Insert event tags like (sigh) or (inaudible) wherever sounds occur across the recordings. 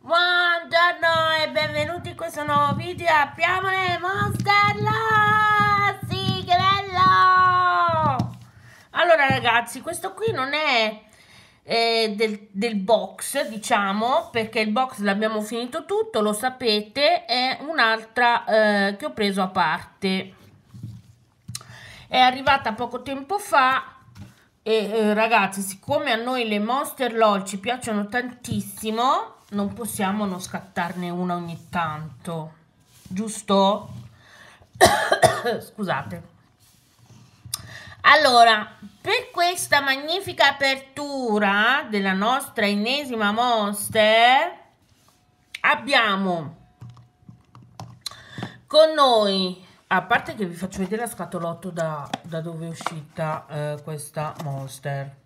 Buongiorno e benvenuti in questo nuovo video Apriamo le Monster Sigrello Allora ragazzi, questo qui non è eh, del, del, box, diciamo Perché il box l'abbiamo finito tutto, lo sapete È un'altra eh, che ho preso a parte È arrivata poco tempo fa e eh, ragazzi, siccome a noi le Monster LOL ci piacciono tantissimo, non possiamo non scattarne una ogni tanto, giusto? (coughs) Scusate. Allora, per questa magnifica apertura della nostra ennesima Monster, abbiamo con noi a parte che vi faccio vedere la scatolotto da, da dove è uscita eh, questa monster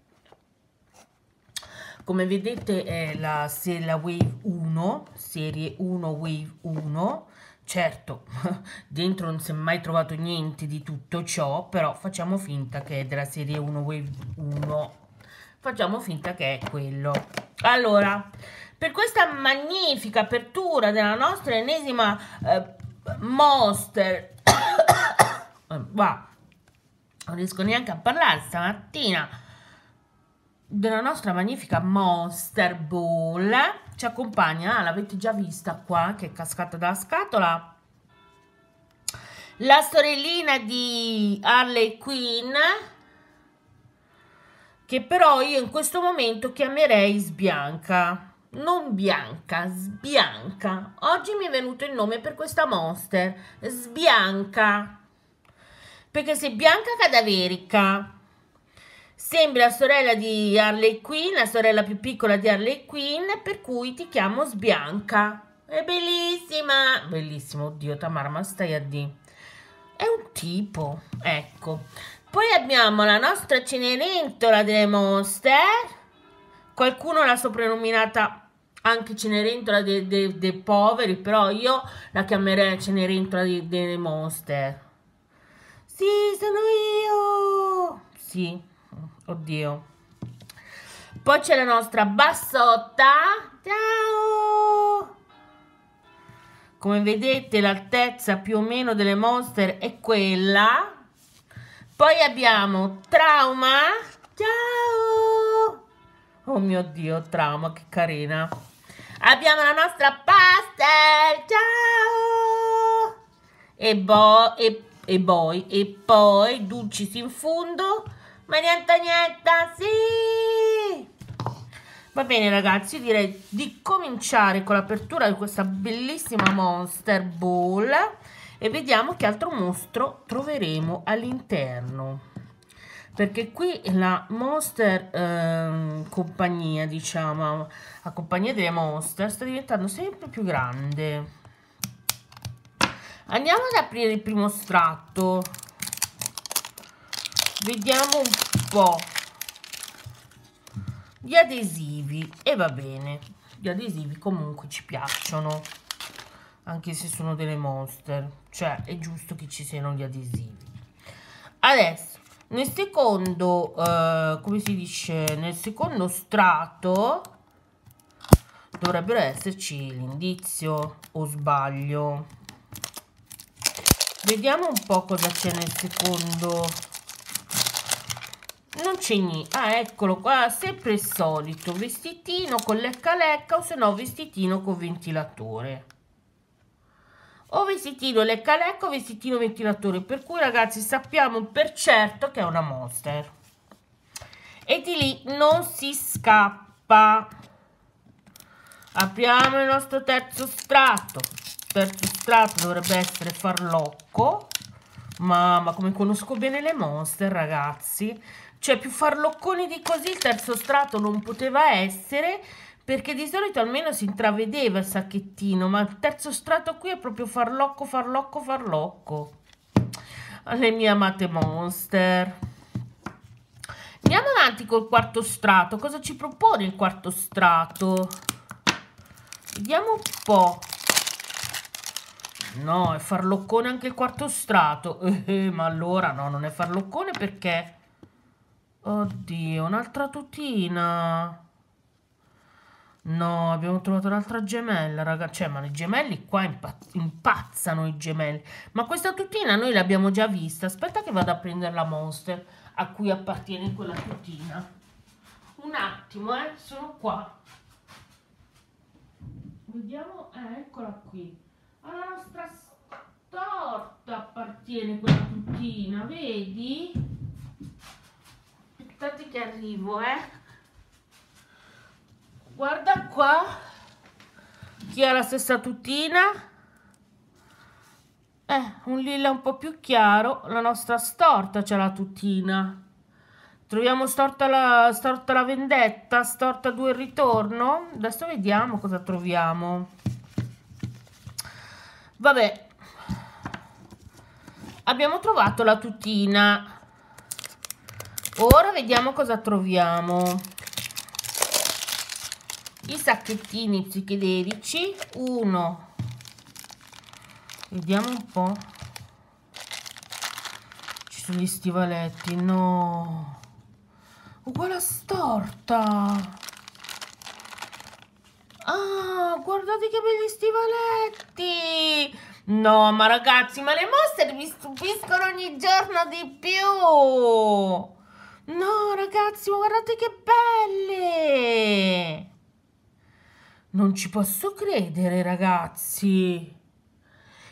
come vedete è la, la wave 1 serie 1 wave 1 certo (laughs) dentro non si è mai trovato niente di tutto ciò però facciamo finta che è della serie 1 wave 1 facciamo finta che è quello allora per questa magnifica apertura della nostra ennesima eh, monster va, non riesco neanche a parlare stamattina della nostra magnifica Monster Ball ci accompagna, ah, l'avete già vista qua che è cascata dalla scatola la sorellina di Harley Quinn che però io in questo momento chiamerei Sbianca non Bianca, Sbianca oggi mi è venuto il nome per questa Monster Sbianca perché se Bianca Cadaverica sembra la sorella di Harley Quinn, la sorella più piccola di Harley Quinn, per cui ti chiamo Sbianca. È bellissima! Bellissimo, oddio Tamara, ma stai a D. È un tipo, ecco. Poi abbiamo la nostra Cenerentola delle Monster. Qualcuno l'ha soprannominata anche Cenerentola dei de, de poveri, però io la chiamerei Cenerentola delle de Monster sì, sono io! Sì, oddio. Poi c'è la nostra bassotta. Ciao! Come vedete l'altezza più o meno delle monster è quella. Poi abbiamo Trauma. Ciao! Oh mio Dio, Trauma, che carina. Abbiamo la nostra Pastel. Ciao! E, bo- e e poi, e poi, Dulcis in fondo, ma niente niente sì! Va bene ragazzi, direi di cominciare con l'apertura di questa bellissima Monster Ball e vediamo che altro mostro troveremo all'interno. Perché qui la Monster eh, compagnia, diciamo, la compagnia delle Monster sta diventando sempre più grande andiamo ad aprire il primo strato vediamo un po' gli adesivi e va bene gli adesivi comunque ci piacciono anche se sono delle monster cioè è giusto che ci siano gli adesivi adesso nel secondo eh, come si dice nel secondo strato dovrebbero esserci l'indizio o sbaglio vediamo un po' cosa c'è nel secondo non c'è niente ah eccolo qua sempre il solito vestitino con lecca lecca o se no vestitino con ventilatore o vestitino lecca lecca o vestitino ventilatore per cui ragazzi sappiamo per certo che è una monster e di lì non si scappa apriamo il nostro terzo strato terzo strato dovrebbe essere farlocco mamma come conosco bene le monster ragazzi cioè più farlocconi di così il terzo strato non poteva essere perché di solito almeno si intravedeva il sacchettino ma il terzo strato qui è proprio farlocco farlocco farlocco le mie amate monster andiamo avanti col quarto strato cosa ci propone il quarto strato vediamo un po' No, è farloccone anche il quarto strato. (laughs) Eh, ma allora no, non è farloccone perché... Oddio, un'altra tutina. No, abbiamo trovato un'altra gemella, raga. Cioè, ma i gemelli qua impazzano i gemelli. Ma questa tutina noi l'abbiamo già vista. Aspetta che vado a prendere la monster a cui appartiene quella tutina. Un attimo, eh. Sono qua. Vediamo. Eh, eccola qui alla nostra torta appartiene quella tutina, vedi? Aspettate che arrivo, eh? Guarda qua chi ha la stessa tutina. Eh, un lilla un po' più chiaro, la nostra storta c'è la tutina. Troviamo storta la, storta la vendetta, storta due il ritorno. Adesso vediamo cosa troviamo vabbè abbiamo trovato la tutina ora vediamo cosa troviamo i sacchettini psichedelici uno vediamo un po' ci sono gli stivaletti no uguale a storta Ah, guardate che belli stivaletti! No, ma ragazzi, ma le monster mi stupiscono ogni giorno di più! No, ragazzi, ma guardate che belle! Non ci posso credere, ragazzi!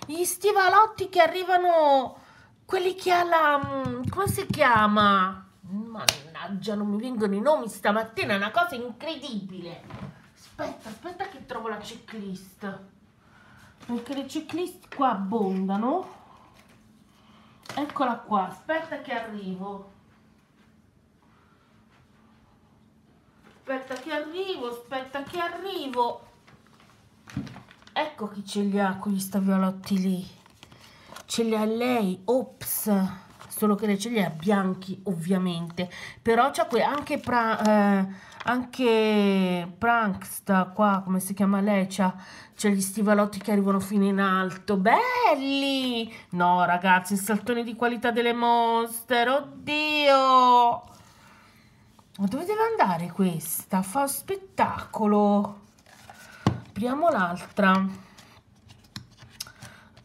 Gli stivalotti che arrivano... Quelli che ha la... Mm, come si chiama? Mannaggia, non mi vengono i nomi stamattina, è una cosa incredibile! aspetta, aspetta che trovo la checklist. Perché le checklist qua abbondano. Eccola qua, aspetta che arrivo. Aspetta che arrivo, aspetta che arrivo. Ecco chi ce li ha con quegli staviolotti lì. Ce li ha lei, ops solo che le ha bianchi ovviamente, però c'è qui anche, pra, eh, anche Pranksta qua, come si chiama lei, c'ha, gli stivalotti che arrivano fino in alto, belli! No ragazzi, il saltone di qualità delle monster, oddio! Ma dove deve andare questa? Fa spettacolo! Apriamo l'altra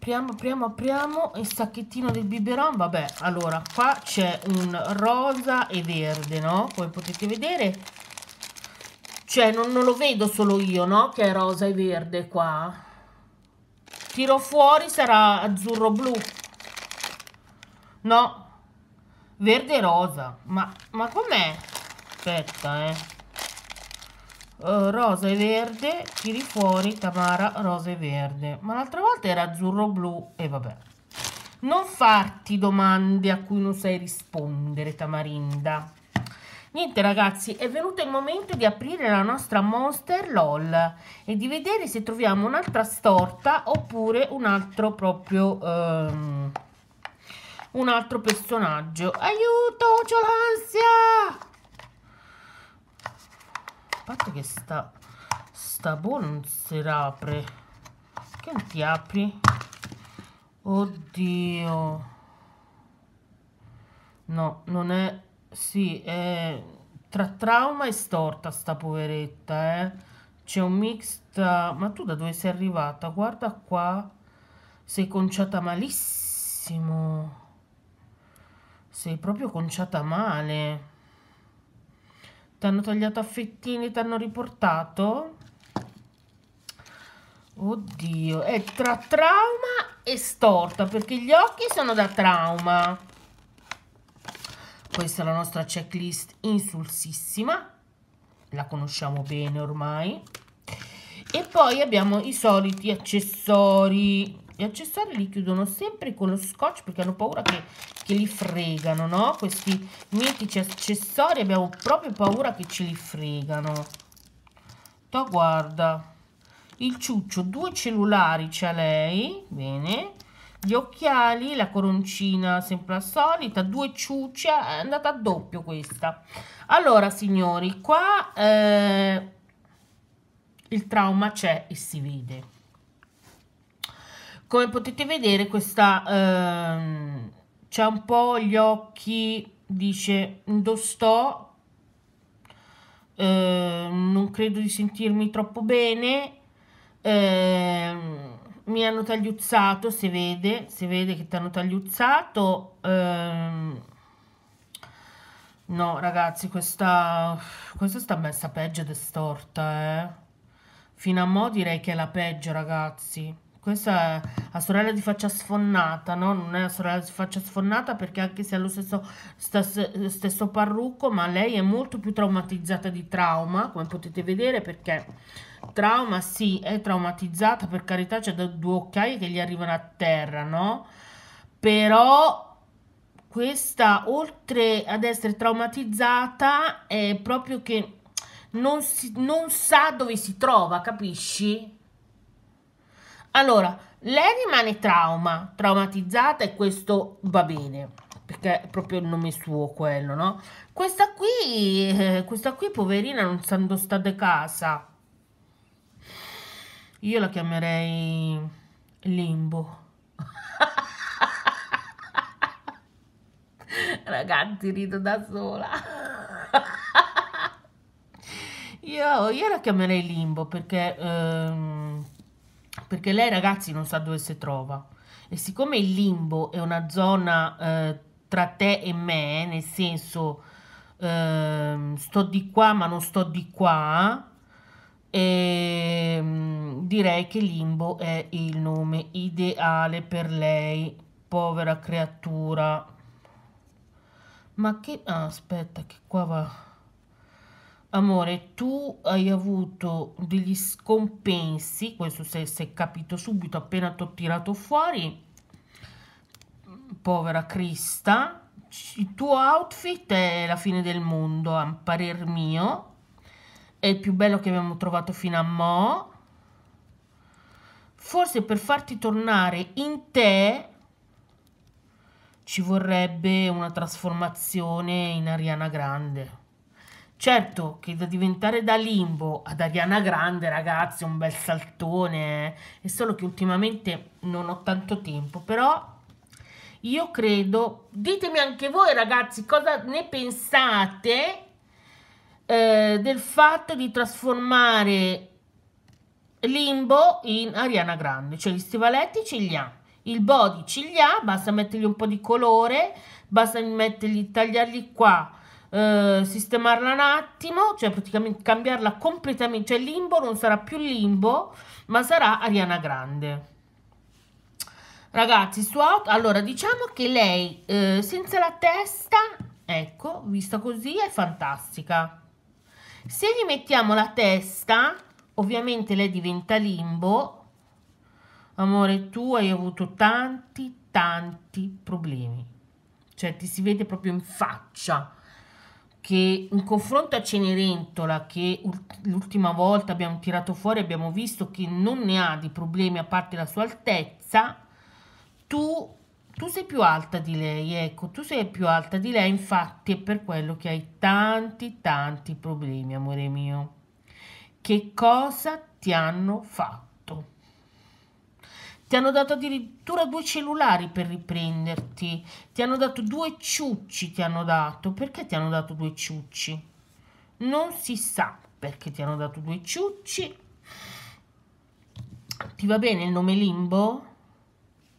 apriamo, apriamo, apriamo il sacchettino del biberon. Vabbè, allora, qua c'è un rosa e verde, no? Come potete vedere. Cioè, non, non, lo vedo solo io, no? Che è rosa e verde qua. Tiro fuori, sarà azzurro-blu. No. Verde e rosa. Ma, ma com'è? Aspetta, eh. Eh, rosa e verde, tiri fuori Tamara rosa e verde. Ma l'altra volta era azzurro blu e vabbè. Non farti domande a cui non sai rispondere, Tamarinda. Niente ragazzi, è venuto il momento di aprire la nostra Monster LOL e di vedere se troviamo un'altra storta oppure un altro proprio... Um, un altro personaggio. Aiuto, c'ho l'ansia! parte che sta sta boh non si apre che non ti apri oddio no non è sì è tra trauma e storta sta poveretta eh c'è un mix tra ma tu da dove sei arrivata guarda qua sei conciata malissimo sei proprio conciata male ti hanno tagliato a fettine, ti hanno riportato? Oddio, è tra trauma e storta, perché gli occhi sono da trauma. Questa è la nostra checklist insulsissima, la conosciamo bene ormai. E poi abbiamo i soliti accessori. Gli accessori li chiudono sempre con lo scotch perché hanno paura che che li fregano, no? Questi mitici accessori abbiamo proprio paura che ce li fregano. To guarda. Il ciuccio, due cellulari c'è lei, bene. Gli occhiali, la coroncina sempre la solita, due ciucce, è andata a doppio questa. Allora, signori, qua eh, il trauma c'è e si vede. Come potete vedere, questa... Eh, c'è un po' gli occhi, dice, dove sto, eh, non credo di sentirmi troppo bene, eh, mi hanno tagliuzzato, si vede, si vede che ti hanno tagliuzzato, eh, no ragazzi, questa, questa sta messa peggio ed è storta, eh. fino a mo' direi che è la peggio ragazzi, questa è la sorella di faccia sfonnata, no? Non è la sorella di faccia sfonnata perché anche se ha lo stesso, stas, stesso parrucco, ma lei è molto più traumatizzata di trauma, come potete vedere, perché trauma sì, è traumatizzata, per carità c'è due occhiaie che gli arrivano a terra, no? Però questa, oltre ad essere traumatizzata, è proprio che non, si, non sa dove si trova, capisci? Allora, lei rimane trauma, traumatizzata e questo va bene, perché è proprio il nome suo quello, no? Questa qui, eh, questa qui poverina non stando sta di casa. Io la chiamerei limbo. (laughs) Ragazzi, rido da sola. (laughs) io, io, la chiamerei limbo perché... Ehm, perché lei ragazzi non sa dove si trova e siccome il limbo è una zona eh, tra te e me, nel senso eh, sto di qua ma non sto di qua, e, ehm, direi che limbo è il nome ideale per lei, povera creatura. Ma che... Ah, aspetta, che qua va amore tu hai avuto degli scompensi questo se, è capito subito appena ti ho tirato fuori povera Crista il tuo outfit è la fine del mondo a parer mio è il più bello che abbiamo trovato fino a mo forse per farti tornare in te ci vorrebbe una trasformazione in Ariana Grande Certo che da diventare da Limbo ad Ariana Grande, ragazzi, un bel saltone, eh. è solo che ultimamente non ho tanto tempo, però io credo, ditemi anche voi ragazzi cosa ne pensate eh, del fatto di trasformare Limbo in Ariana Grande, cioè gli stivaletti ce li ha, il body ce li ha, basta mettergli un po' di colore, basta mettergli, tagliarli qua, eh, sistemarla un attimo, cioè praticamente cambiarla completamente, cioè Limbo non sarà più Limbo, ma sarà Ariana Grande. Ragazzi, su Out, allora diciamo che lei eh, senza la testa, ecco, vista così è fantastica. Se gli mettiamo la testa, ovviamente lei diventa Limbo. Amore, tu hai avuto tanti, tanti problemi. Cioè, ti si vede proprio in faccia che un confronto a Cenerentola che l'ultima volta abbiamo tirato fuori abbiamo visto che non ne ha di problemi a parte la sua altezza tu, tu sei più alta di lei ecco tu sei più alta di lei infatti è per quello che hai tanti tanti problemi amore mio che cosa ti hanno fatto ti hanno dato addirittura due cellulari per riprenderti, ti hanno dato due ciucci, ti hanno dato, perché ti hanno dato due ciucci? Non si sa perché ti hanno dato due ciucci. Ti va bene il nome Limbo?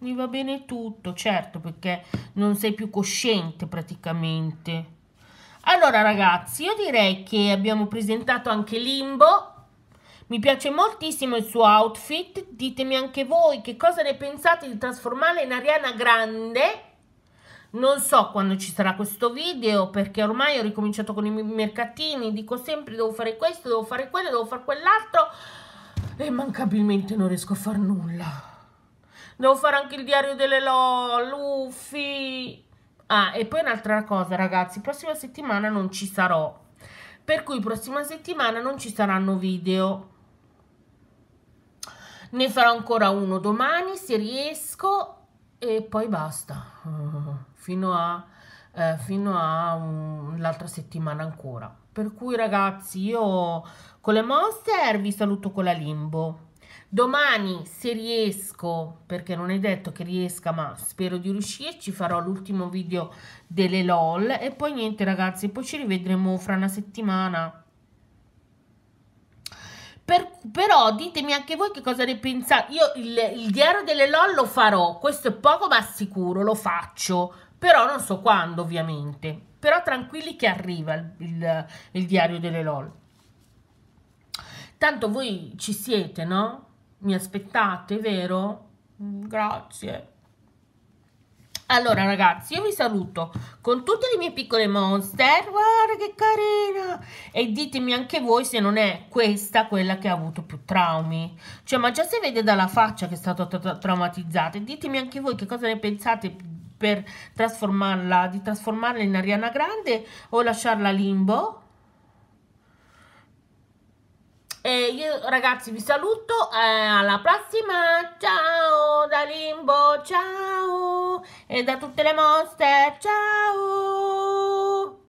Mi va bene tutto, certo, perché non sei più cosciente praticamente. Allora ragazzi, io direi che abbiamo presentato anche Limbo mi piace moltissimo il suo outfit. Ditemi anche voi che cosa ne pensate di trasformarla in Ariana Grande. Non so quando ci sarà questo video perché ormai ho ricominciato con i mercatini. Dico sempre devo fare questo, devo fare quello, devo fare quell'altro. E mancabilmente non riesco a fare nulla. Devo fare anche il diario delle LOL, Luffy. Ah, e poi un'altra cosa, ragazzi. Prossima settimana non ci sarò per cui prossima settimana non ci saranno video ne farò ancora uno domani se riesco e poi basta fino a eh, fino a um, l'altra settimana ancora per cui ragazzi io con le monster vi saluto con la limbo domani se riesco perché non è detto che riesca ma spero di riuscire ci farò l'ultimo video delle lol e poi niente ragazzi poi ci rivedremo fra una settimana per, però ditemi anche voi che cosa ne pensate. Io il, il diario delle LOL lo farò, questo è poco ma sicuro, lo faccio, però non so quando ovviamente. Però tranquilli che arriva il, il, il diario delle LOL. Tanto voi ci siete, no? Mi aspettate, vero? Mm, grazie. Allora ragazzi, io vi saluto con tutte le mie piccole monster, guarda che carina! E ditemi anche voi se non è questa quella che ha avuto più traumi. Cioè, ma già si vede dalla faccia che è stata tra traumatizzata. ditemi anche voi che cosa ne pensate per trasformarla, di trasformarla in Ariana Grande o lasciarla limbo? E io ragazzi vi saluto, eh, alla prossima, ciao da Limbo, ciao e da tutte le mosse, ciao!